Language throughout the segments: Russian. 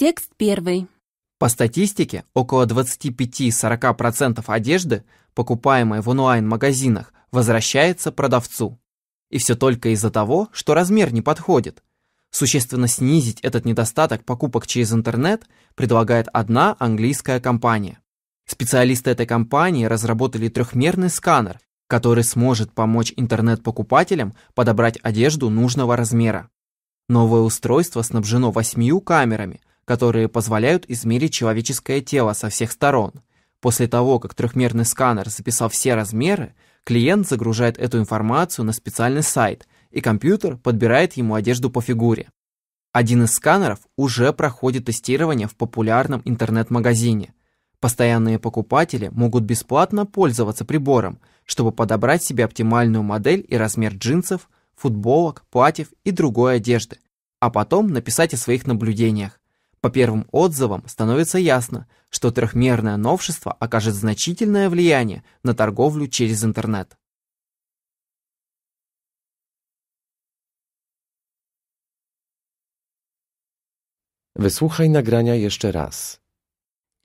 Текст первый. По статистике, около 25-40% одежды, покупаемой в онлайн-магазинах, возвращается продавцу. И все только из-за того, что размер не подходит. Существенно снизить этот недостаток покупок через интернет предлагает одна английская компания. Специалисты этой компании разработали трехмерный сканер, который сможет помочь интернет-покупателям подобрать одежду нужного размера. Новое устройство снабжено восьмию камерами – которые позволяют измерить человеческое тело со всех сторон. После того, как трехмерный сканер записал все размеры, клиент загружает эту информацию на специальный сайт, и компьютер подбирает ему одежду по фигуре. Один из сканеров уже проходит тестирование в популярном интернет-магазине. Постоянные покупатели могут бесплатно пользоваться прибором, чтобы подобрать себе оптимальную модель и размер джинсов, футболок, платьев и другой одежды, а потом написать о своих наблюдениях. По первым отзывам становится ясно, что трехмерное новшество окажет значительное влияние на торговлю через интернет. Выслушай nagrania еще раз.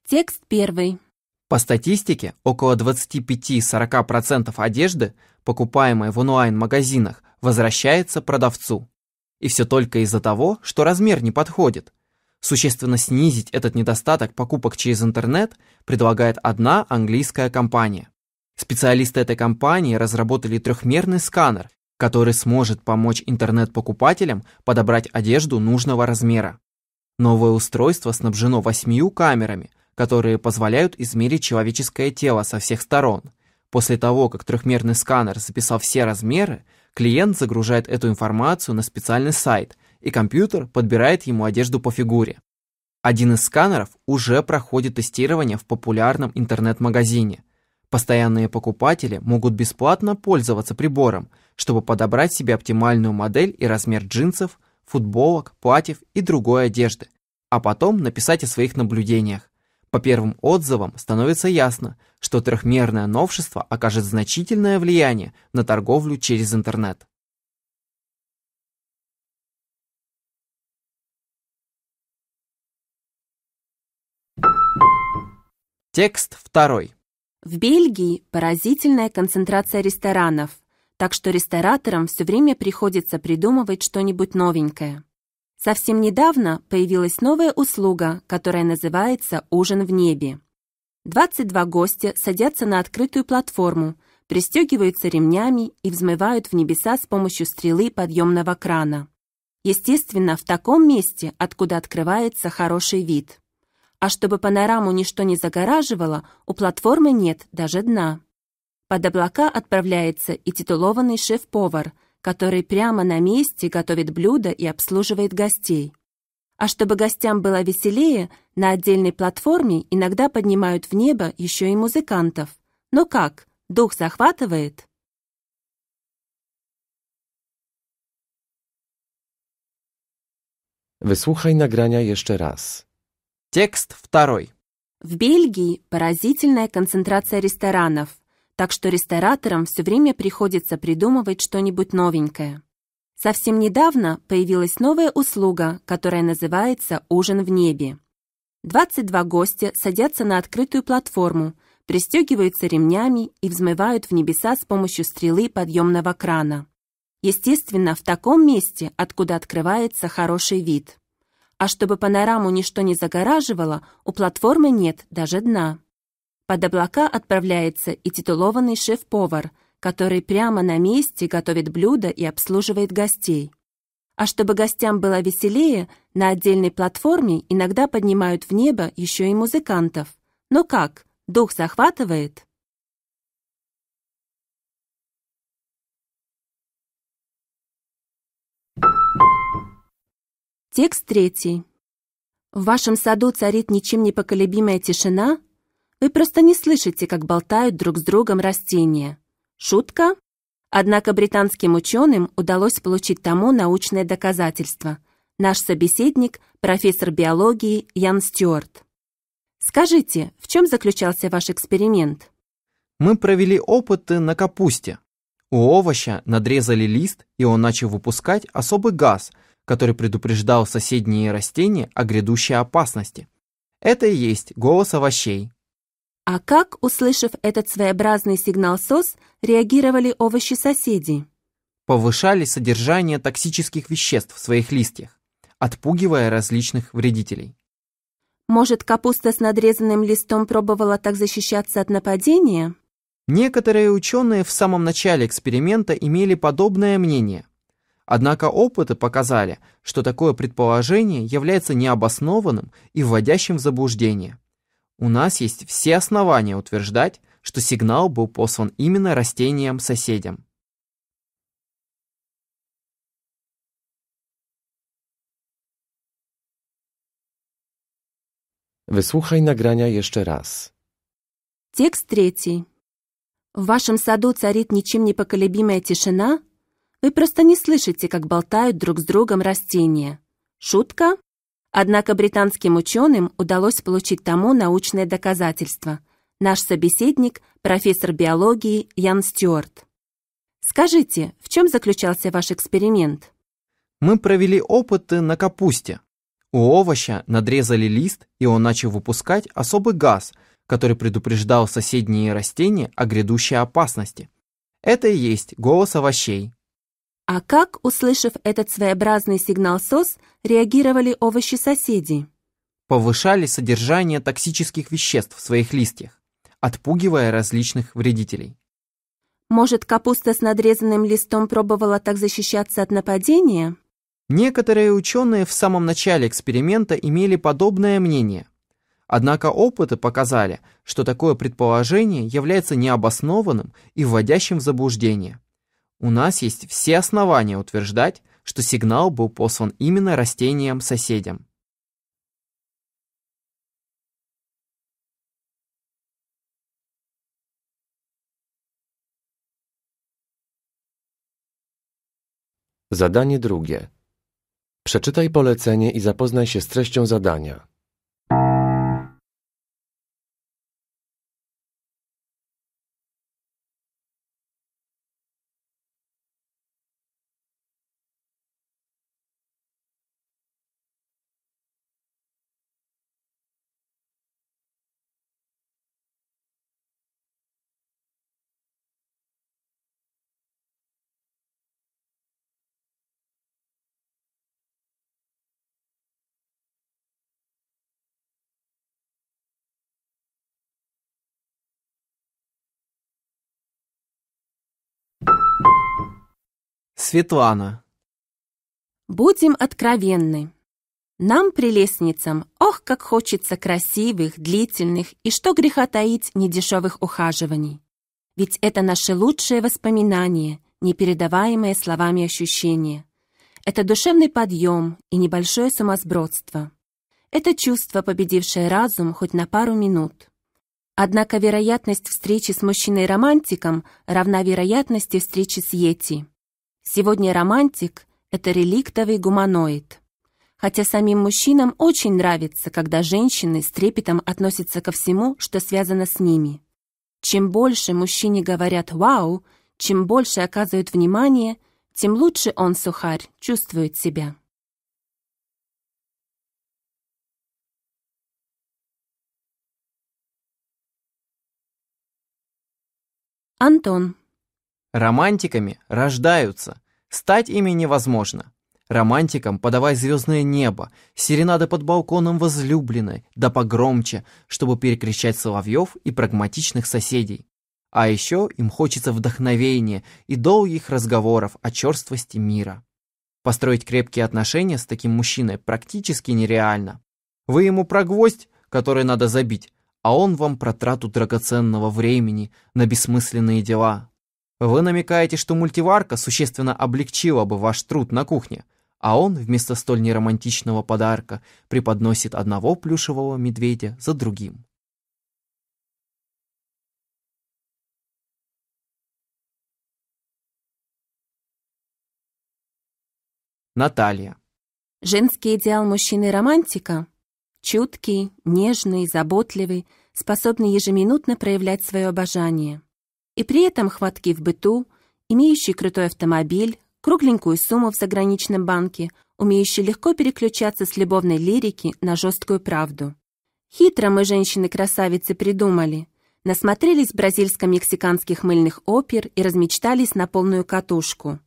Текст первый. По статистике, около 25-40% одежды, покупаемой в онлайн-магазинах, возвращается продавцу. И все только из-за того, что размер не подходит. Существенно снизить этот недостаток покупок через интернет предлагает одна английская компания. Специалисты этой компании разработали трехмерный сканер, который сможет помочь интернет-покупателям подобрать одежду нужного размера. Новое устройство снабжено восьмию камерами, которые позволяют измерить человеческое тело со всех сторон. После того, как трехмерный сканер записал все размеры, клиент загружает эту информацию на специальный сайт, и компьютер подбирает ему одежду по фигуре. Один из сканеров уже проходит тестирование в популярном интернет-магазине. Постоянные покупатели могут бесплатно пользоваться прибором, чтобы подобрать себе оптимальную модель и размер джинсов, футболок, платьев и другой одежды, а потом написать о своих наблюдениях. По первым отзывам становится ясно, что трехмерное новшество окажет значительное влияние на торговлю через интернет. Текст второй. В Бельгии поразительная концентрация ресторанов, так что рестораторам все время приходится придумывать что-нибудь новенькое. Совсем недавно появилась новая услуга, которая называется «Ужин в небе». 22 гостя садятся на открытую платформу, пристегиваются ремнями и взмывают в небеса с помощью стрелы подъемного крана. Естественно, в таком месте, откуда открывается хороший вид а чтобы панораму ничто не загораживало, у платформы нет даже дна. Под облака отправляется и титулованный шеф-повар, который прямо на месте готовит блюда и обслуживает гостей. А чтобы гостям было веселее, на отдельной платформе иногда поднимают в небо еще и музыкантов. Но как? Дух захватывает? Wysłuchaj nagrania jeszcze raz. Текст второй. В Бельгии поразительная концентрация ресторанов, так что рестораторам все время приходится придумывать что-нибудь новенькое. Совсем недавно появилась новая услуга, которая называется «Ужин в небе». 22 гостя садятся на открытую платформу, пристегиваются ремнями и взмывают в небеса с помощью стрелы подъемного крана. Естественно, в таком месте, откуда открывается хороший вид а чтобы панораму ничто не загораживало, у платформы нет даже дна. Под облака отправляется и титулованный шеф-повар, который прямо на месте готовит блюда и обслуживает гостей. А чтобы гостям было веселее, на отдельной платформе иногда поднимают в небо еще и музыкантов. Но как? Дух захватывает? Текст третий. В вашем саду царит ничем не поколебимая тишина, вы просто не слышите, как болтают друг с другом растения. Шутка? Однако британским ученым удалось получить тому научное доказательство. Наш собеседник – профессор биологии Ян Стюарт. Скажите, в чем заключался ваш эксперимент? Мы провели опыты на капусте. У овоща надрезали лист, и он начал выпускать особый газ – который предупреждал соседние растения о грядущей опасности. Это и есть голос овощей. А как, услышав этот своеобразный сигнал СОС, реагировали овощи соседи? Повышали содержание токсических веществ в своих листьях, отпугивая различных вредителей. Может, капуста с надрезанным листом пробовала так защищаться от нападения? Некоторые ученые в самом начале эксперимента имели подобное мнение – Однако опыты показали, что такое предположение является необоснованным и вводящим в заблуждение. У нас есть все основания утверждать, что сигнал был послан именно растениям-соседям. Wysłuchaj nagrania еще раз. Текст третий. В вашем саду царит ничем не поколебимая тишина – вы просто не слышите, как болтают друг с другом растения. Шутка? Однако британским ученым удалось получить тому научное доказательство. Наш собеседник – профессор биологии Ян Стюарт. Скажите, в чем заключался ваш эксперимент? Мы провели опыты на капусте. У овоща надрезали лист, и он начал выпускать особый газ, который предупреждал соседние растения о грядущей опасности. Это и есть голос овощей. А как, услышав этот своеобразный сигнал СОС, реагировали овощи соседи? Повышали содержание токсических веществ в своих листьях, отпугивая различных вредителей. Может, капуста с надрезанным листом пробовала так защищаться от нападения? Некоторые ученые в самом начале эксперимента имели подобное мнение. Однако опыты показали, что такое предположение является необоснованным и вводящим в заблуждение. У нас есть все основания утверждать, что сигнал был послан именно растениям-соседям. Zadanie drugie. Przeczytaj polecenie i zapoznaj się z treścią zadania. Светлана. Будем откровенны. Нам, прелестницам, ох, как хочется красивых, длительных и что греха таить недешевых ухаживаний. Ведь это наши лучшие воспоминания, непередаваемые словами ощущения. Это душевный подъем и небольшое самосбродство. Это чувство, победившее разум хоть на пару минут. Однако вероятность встречи с мужчиной-романтиком равна вероятности встречи с Йети – Сегодня романтик – это реликтовый гуманоид. Хотя самим мужчинам очень нравится, когда женщины с трепетом относятся ко всему, что связано с ними. Чем больше мужчине говорят «вау», чем больше оказывают внимание, тем лучше он, сухарь, чувствует себя. Антон Романтиками рождаются, стать ими невозможно. Романтикам подавай звездное небо, серенады под балконом возлюбленной, да погромче, чтобы перекричать соловьев и прагматичных соседей. А еще им хочется вдохновения и долгих разговоров о черствости мира. Построить крепкие отношения с таким мужчиной практически нереально. Вы ему про гвоздь, который надо забить, а он вам про трату драгоценного времени на бессмысленные дела, вы намекаете, что мультиварка существенно облегчила бы ваш труд на кухне, а он вместо столь неромантичного подарка преподносит одного плюшевого медведя за другим. Наталья. Женский идеал мужчины-романтика – чуткий, нежный, заботливый, способный ежеминутно проявлять свое обожание – и при этом хватки в быту, имеющий крутой автомобиль, кругленькую сумму в заграничном банке, умеющий легко переключаться с любовной лирики на жесткую правду. Хитро мы, женщины-красавицы, придумали. Насмотрелись бразильско-мексиканских мыльных опер и размечтались на полную катушку.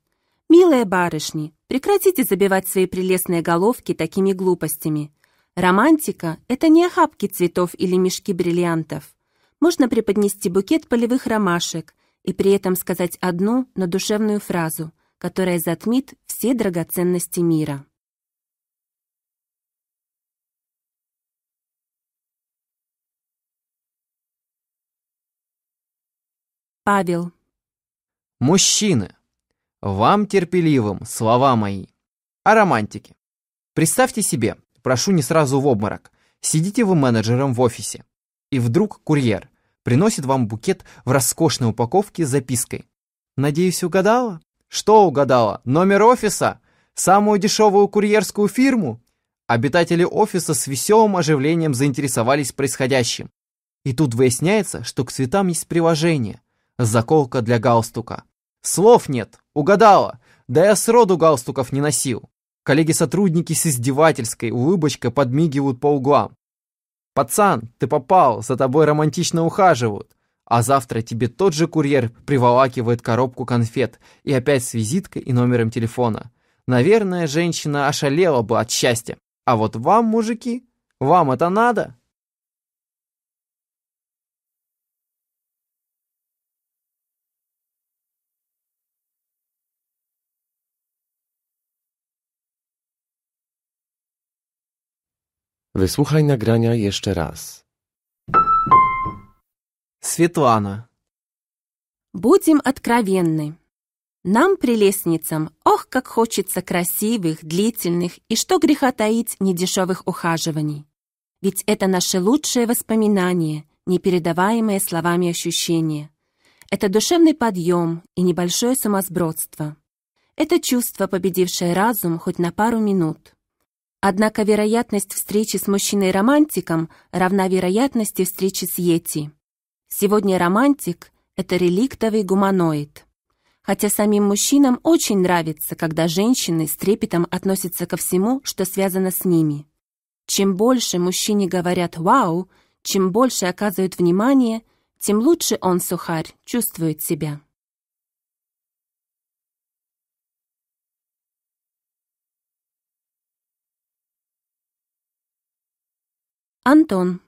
«Милые барышни, прекратите забивать свои прелестные головки такими глупостями. Романтика — это не охапки цветов или мешки бриллиантов. Можно преподнести букет полевых ромашек и при этом сказать одну, но душевную фразу, которая затмит все драгоценности мира. Павел. Мужчины, вам терпеливым слова мои. О романтике. Представьте себе, прошу не сразу в обморок. Сидите вы менеджером в офисе. И вдруг курьер приносит вам букет в роскошной упаковке с запиской. «Надеюсь, угадала?» «Что угадала? Номер офиса? Самую дешевую курьерскую фирму?» Обитатели офиса с веселым оживлением заинтересовались происходящим. И тут выясняется, что к цветам есть приложение. Заколка для галстука. Слов нет, угадала. Да я сроду галстуков не носил. Коллеги-сотрудники с издевательской улыбочкой подмигивают по углам. «Пацан, ты попал, за тобой романтично ухаживают». А завтра тебе тот же курьер приволакивает коробку конфет и опять с визиткой и номером телефона. Наверное, женщина ошалела бы от счастья. А вот вам, мужики, вам это надо? Wysłuchaj nagrania jeszcze raz. Светлана. Будем откровенны. Нам, прелестницам, ох, как хочется красивых, длительных и, что греха таить, недешевых ухаживаний. Ведь это наши лучшие воспоминания, непередаваемые словами ощущения. Это душевный подъем и небольшое самосбродство. Это чувство, победившее разум хоть на пару минут. Однако вероятность встречи с мужчиной-романтиком равна вероятности встречи с Йети. Сегодня романтик – это реликтовый гуманоид. Хотя самим мужчинам очень нравится, когда женщины с трепетом относятся ко всему, что связано с ними. Чем больше мужчине говорят «вау», чем больше оказывают внимание, тем лучше он, сухарь, чувствует себя. Антон.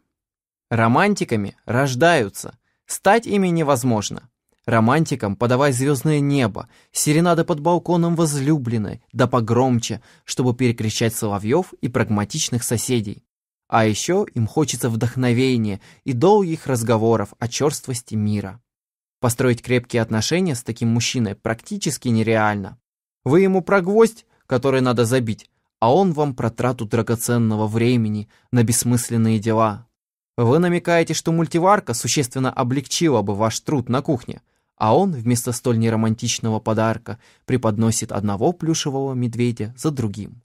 Романтиками рождаются. Стать ими невозможно. Романтикам подавай звездное небо, серенады под балконом возлюбленной, да погромче, чтобы перекричать соловьев и прагматичных соседей. А еще им хочется вдохновения и долгих разговоров о черствости мира. Построить крепкие отношения с таким мужчиной практически нереально. Вы ему про гвоздь, который надо забить, а он вам про трату драгоценного времени на бессмысленные дела. Вы намекаете, что мультиварка существенно облегчила бы ваш труд на кухне, а он вместо столь неромантичного подарка преподносит одного плюшевого медведя за другим.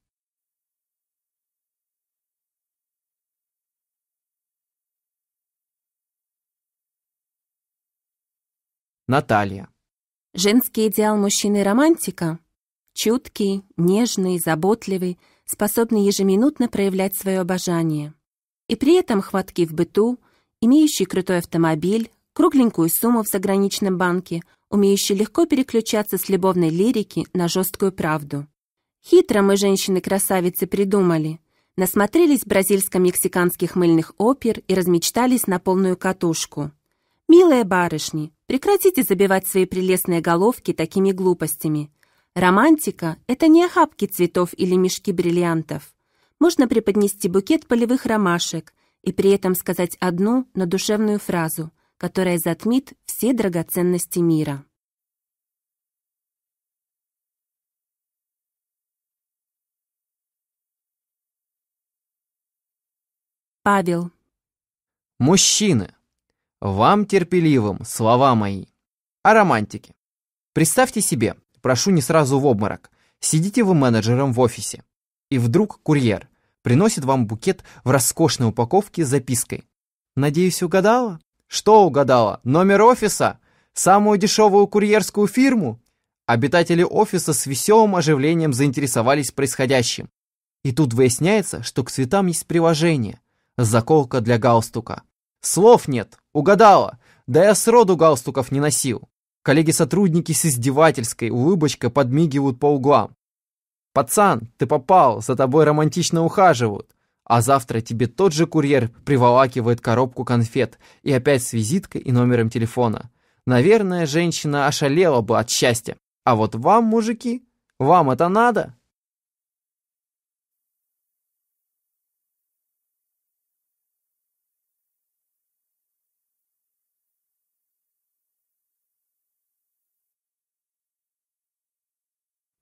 Наталья. Женский идеал мужчины-романтика Чуткий, нежный, заботливый, способный ежеминутно проявлять свое обожание. И при этом хватки в быту, имеющий крутой автомобиль, кругленькую сумму в заграничном банке, умеющий легко переключаться с любовной лирики на жесткую правду. Хитро мы, женщины-красавицы, придумали. Насмотрелись бразильско-мексиканских мыльных опер и размечтались на полную катушку. «Милые барышни, прекратите забивать свои прелестные головки такими глупостями. Романтика – это не охапки цветов или мешки бриллиантов. Можно преподнести букет полевых ромашек и при этом сказать одну, но душевную фразу, которая затмит все драгоценности мира. Павел. Мужчины, вам терпеливым слова мои о романтике. Представьте себе, прошу не сразу в обморок. Сидите вы менеджером в офисе. И вдруг курьер приносит вам букет в роскошной упаковке с запиской. Надеюсь, угадала? Что угадала? Номер офиса? Самую дешевую курьерскую фирму? Обитатели офиса с веселым оживлением заинтересовались происходящим. И тут выясняется, что к цветам есть приложение. Заколка для галстука. Слов нет, угадала. Да я сроду галстуков не носил. Коллеги-сотрудники с издевательской улыбочкой подмигивают по углам. «Пацан, ты попал, за тобой романтично ухаживают». А завтра тебе тот же курьер приволакивает коробку конфет и опять с визиткой и номером телефона. Наверное, женщина ошалела бы от счастья. А вот вам, мужики, вам это надо?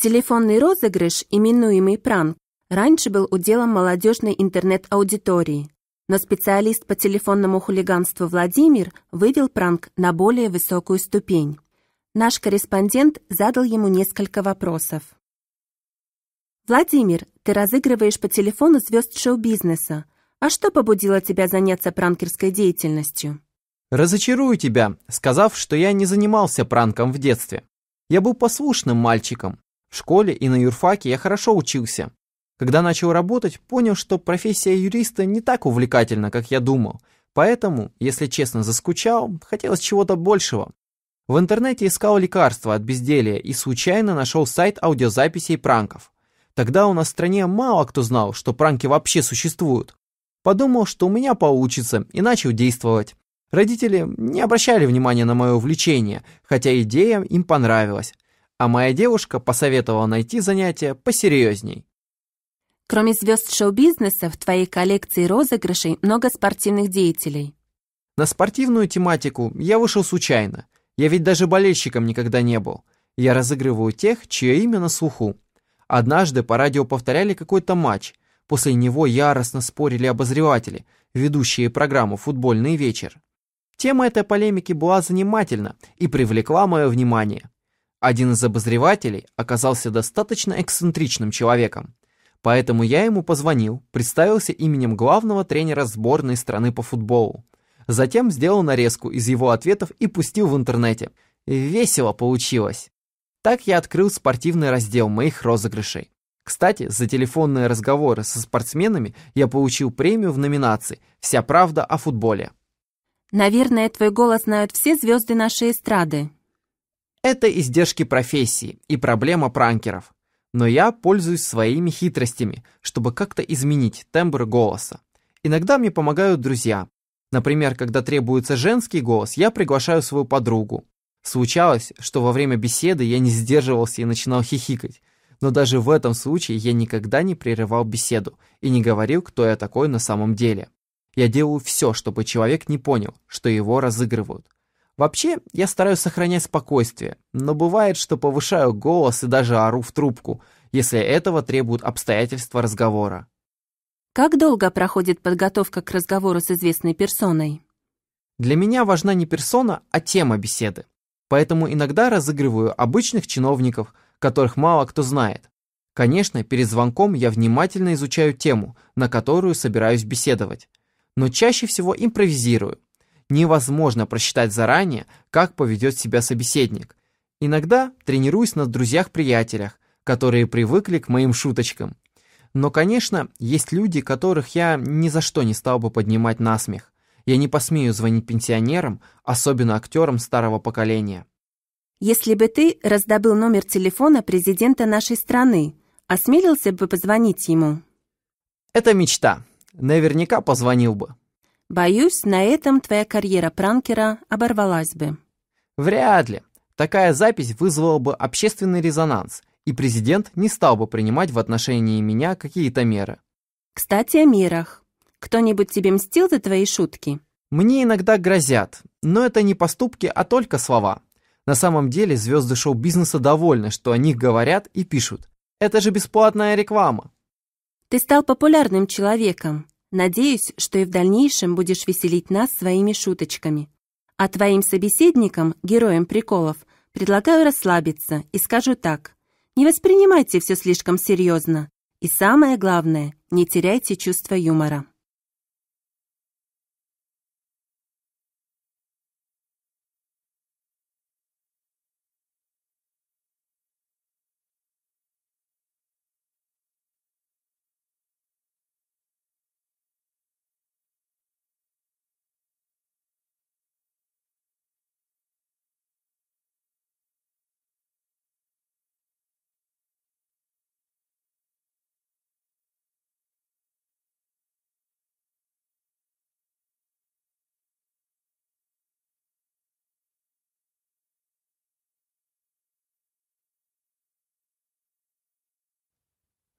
Телефонный розыгрыш, именуемый пранк, раньше был уделом молодежной интернет-аудитории. Но специалист по телефонному хулиганству Владимир вывел пранк на более высокую ступень. Наш корреспондент задал ему несколько вопросов. «Владимир, ты разыгрываешь по телефону звезд шоу-бизнеса. А что побудило тебя заняться пранкерской деятельностью?» «Разочарую тебя, сказав, что я не занимался пранком в детстве. Я был послушным мальчиком, в школе и на юрфаке я хорошо учился. Когда начал работать, понял, что профессия юриста не так увлекательна, как я думал. Поэтому, если честно, заскучал, хотелось чего-то большего. В интернете искал лекарства от безделия и случайно нашел сайт аудиозаписей пранков. Тогда у нас в стране мало кто знал, что пранки вообще существуют. Подумал, что у меня получится, и начал действовать. Родители не обращали внимания на мое увлечение, хотя идея им понравилась а моя девушка посоветовала найти занятие посерьезней. Кроме звезд шоу-бизнеса, в твоей коллекции розыгрышей много спортивных деятелей. На спортивную тематику я вышел случайно. Я ведь даже болельщиком никогда не был. Я разыгрываю тех, чье имя на слуху. Однажды по радио повторяли какой-то матч. После него яростно спорили обозреватели, ведущие программу «Футбольный вечер». Тема этой полемики была занимательна и привлекла мое внимание. Один из обозревателей оказался достаточно эксцентричным человеком, поэтому я ему позвонил, представился именем главного тренера сборной страны по футболу. Затем сделал нарезку из его ответов и пустил в интернете. Весело получилось. Так я открыл спортивный раздел моих розыгрышей. Кстати, за телефонные разговоры со спортсменами я получил премию в номинации «Вся правда о футболе». Наверное, твой голос знают все звезды нашей эстрады, это издержки профессии и проблема пранкеров. Но я пользуюсь своими хитростями, чтобы как-то изменить тембр голоса. Иногда мне помогают друзья. Например, когда требуется женский голос, я приглашаю свою подругу. Случалось, что во время беседы я не сдерживался и начинал хихикать. Но даже в этом случае я никогда не прерывал беседу и не говорил, кто я такой на самом деле. Я делаю все, чтобы человек не понял, что его разыгрывают. Вообще, я стараюсь сохранять спокойствие, но бывает, что повышаю голос и даже ору в трубку, если этого требуют обстоятельства разговора. Как долго проходит подготовка к разговору с известной персоной? Для меня важна не персона, а тема беседы. Поэтому иногда разыгрываю обычных чиновников, которых мало кто знает. Конечно, перед звонком я внимательно изучаю тему, на которую собираюсь беседовать. Но чаще всего импровизирую невозможно просчитать заранее, как поведет себя собеседник. Иногда тренируюсь на друзьях-приятелях, которые привыкли к моим шуточкам. Но, конечно, есть люди, которых я ни за что не стал бы поднимать на смех. Я не посмею звонить пенсионерам, особенно актерам старого поколения. Если бы ты раздобыл номер телефона президента нашей страны, осмелился бы позвонить ему? Это мечта. Наверняка позвонил бы. Боюсь, на этом твоя карьера пранкера оборвалась бы. Вряд ли. Такая запись вызвала бы общественный резонанс, и президент не стал бы принимать в отношении меня какие-то меры. Кстати, о мерах. Кто-нибудь тебе мстил за твои шутки? Мне иногда грозят, но это не поступки, а только слова. На самом деле звезды шоу-бизнеса довольны, что о них говорят и пишут. Это же бесплатная реклама. Ты стал популярным человеком. Надеюсь, что и в дальнейшем будешь веселить нас своими шуточками. А твоим собеседникам, героям приколов, предлагаю расслабиться и скажу так. Не воспринимайте все слишком серьезно. И самое главное, не теряйте чувство юмора.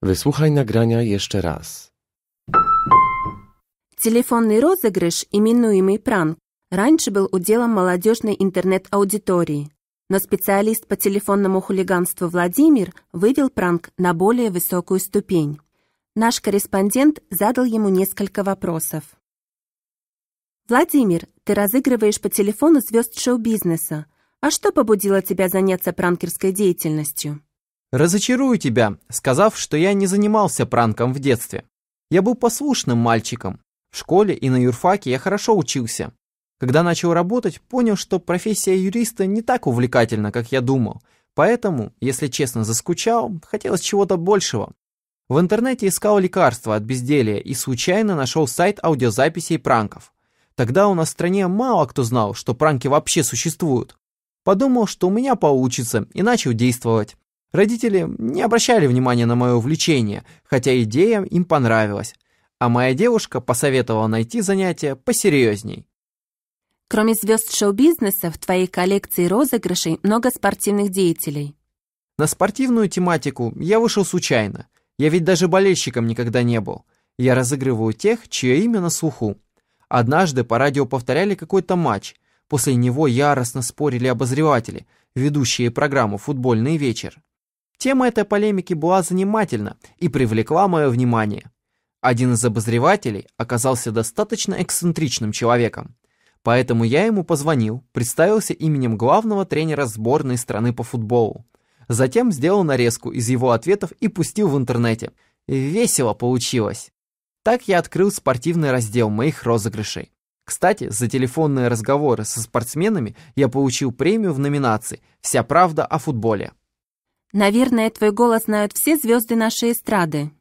Wysłuchaj nagrania jeszcze raz. Телефонный розыгрыш, именуемый пранк, раньше был уделом молодежной интернет-аудитории. Но специалист по телефонному хулиганству Владимир вывел пранк на более высокую ступень. Наш корреспондент задал ему несколько вопросов. «Владимир, ты разыгрываешь по телефону звезд шоу-бизнеса. А что побудило тебя заняться пранкерской деятельностью?» Разочарую тебя, сказав, что я не занимался пранком в детстве. Я был послушным мальчиком. В школе и на юрфаке я хорошо учился. Когда начал работать, понял, что профессия юриста не так увлекательна, как я думал. Поэтому, если честно, заскучал, хотелось чего-то большего. В интернете искал лекарства от безделия и случайно нашел сайт аудиозаписей пранков. Тогда у нас в стране мало кто знал, что пранки вообще существуют. Подумал, что у меня получится, и начал действовать. Родители не обращали внимания на мое увлечение, хотя идея им понравилась, а моя девушка посоветовала найти занятие посерьезней. Кроме звезд шоу-бизнеса, в твоей коллекции розыгрышей много спортивных деятелей. На спортивную тематику я вышел случайно. Я ведь даже болельщиком никогда не был. Я разыгрываю тех, чье имя на слуху. Однажды по радио повторяли какой-то матч. После него яростно спорили обозреватели, ведущие программу «Футбольный вечер». Тема этой полемики была занимательна и привлекла мое внимание. Один из обозревателей оказался достаточно эксцентричным человеком, поэтому я ему позвонил, представился именем главного тренера сборной страны по футболу. Затем сделал нарезку из его ответов и пустил в интернете. Весело получилось. Так я открыл спортивный раздел моих розыгрышей. Кстати, за телефонные разговоры со спортсменами я получил премию в номинации «Вся правда о футболе». Наверное, твой голос знают все звезды нашей эстрады.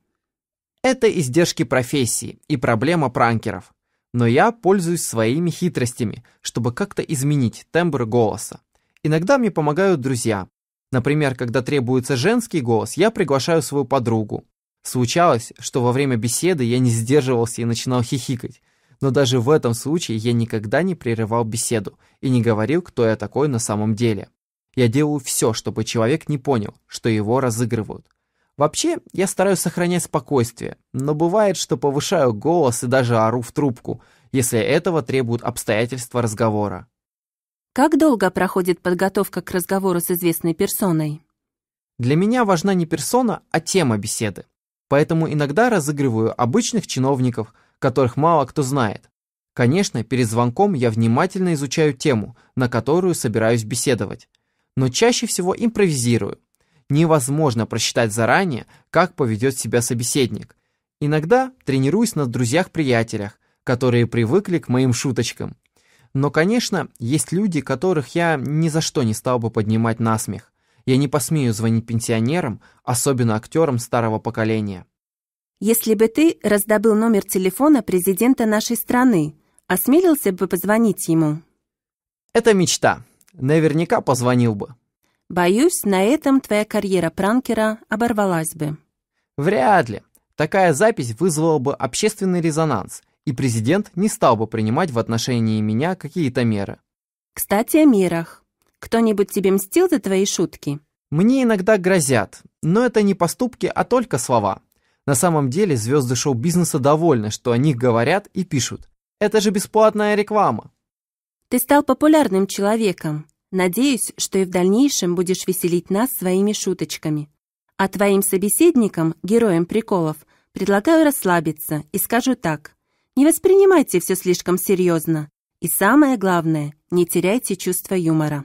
Это издержки профессии и проблема пранкеров. Но я пользуюсь своими хитростями, чтобы как-то изменить тембр голоса. Иногда мне помогают друзья. Например, когда требуется женский голос, я приглашаю свою подругу. Случалось, что во время беседы я не сдерживался и начинал хихикать. Но даже в этом случае я никогда не прерывал беседу и не говорил, кто я такой на самом деле. Я делаю все, чтобы человек не понял, что его разыгрывают. Вообще, я стараюсь сохранять спокойствие, но бывает, что повышаю голос и даже ору в трубку, если этого требуют обстоятельства разговора. Как долго проходит подготовка к разговору с известной персоной? Для меня важна не персона, а тема беседы. Поэтому иногда разыгрываю обычных чиновников, которых мало кто знает. Конечно, перед звонком я внимательно изучаю тему, на которую собираюсь беседовать но чаще всего импровизирую. Невозможно просчитать заранее, как поведет себя собеседник. Иногда тренируюсь на друзьях-приятелях, которые привыкли к моим шуточкам. Но, конечно, есть люди, которых я ни за что не стал бы поднимать на смех. Я не посмею звонить пенсионерам, особенно актерам старого поколения. Если бы ты раздобыл номер телефона президента нашей страны, осмелился бы позвонить ему? Это мечта наверняка позвонил бы. Боюсь, на этом твоя карьера пранкера оборвалась бы. Вряд ли. Такая запись вызвала бы общественный резонанс, и президент не стал бы принимать в отношении меня какие-то меры. Кстати, о мерах. Кто-нибудь тебе мстил за твои шутки? Мне иногда грозят, но это не поступки, а только слова. На самом деле звезды шоу-бизнеса довольны, что о них говорят и пишут. Это же бесплатная реклама. Ты стал популярным человеком. Надеюсь, что и в дальнейшем будешь веселить нас своими шуточками. А твоим собеседникам, героям приколов, предлагаю расслабиться и скажу так. Не воспринимайте все слишком серьезно. И самое главное, не теряйте чувство юмора.